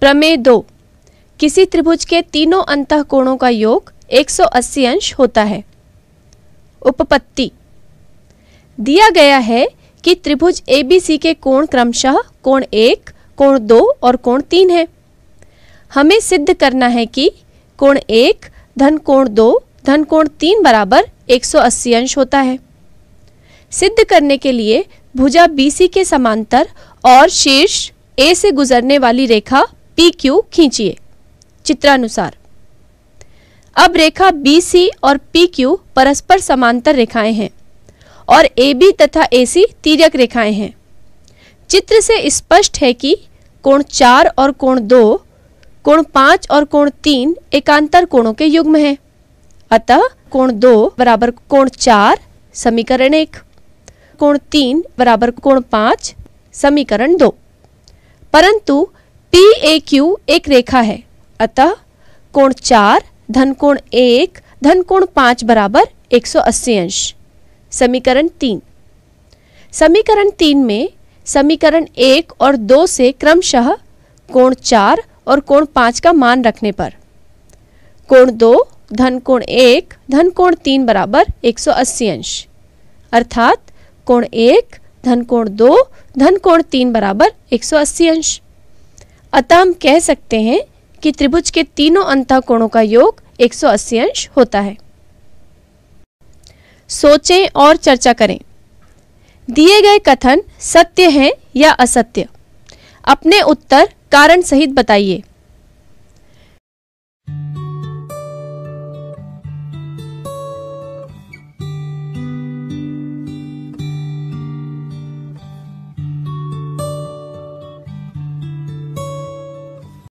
प्रमेय दो किसी त्रिभुज के तीनों अंत कोणों का योग 180 अंश होता है उपपत्ति दिया गया है कि त्रिभुज एबीसी के कोण क्रमशः कोण एक कोण दो और कोण तीन है हमें सिद्ध करना है कि कोण एक धन कोण दो धन कोण तीन बराबर 180 अंश होता है सिद्ध करने के लिए भुजा बीसी के समांतर और शीर्ष ए से गुजरने वाली रेखा पी क्यू खींचिए चित्रानुसार अब रेखा बी सी और पी क्यू परस्पर समांतर रेखाएं हैं और ए बी तथा ए सी तीरक रेखाएं हैं चित्र से स्पष्ट है कि कोण चार और कोण दो कोण पाँच और कोण तीन एकांतर कोणों के युग्म हैं अतः कोण दो बराबर कोण चार समीकरण एक कोण तीन बराबर कोण पाँच समीकरण दो परंतु पी ए क्यू एक रेखा है अतः कोण चार धन कोण एक धन कोण पांच बराबर 180 अंश समीकरण तीन समीकरण तीन में समीकरण एक और दो से क्रमशः कोण चार और कोण पांच का मान रखने पर कोण दो धन कोण एक धन कोण तीन बराबर 180 अंश अर्थात कोण एक धन कोण दो धन कोण तीन बराबर 180 अंश अतः हम कह सकते हैं कि त्रिभुज के तीनों अंतःकोणों कोणों का योग 180 अंश होता है सोचें और चर्चा करें दिए गए कथन सत्य हैं या असत्य अपने उत्तर कारण सहित बताइए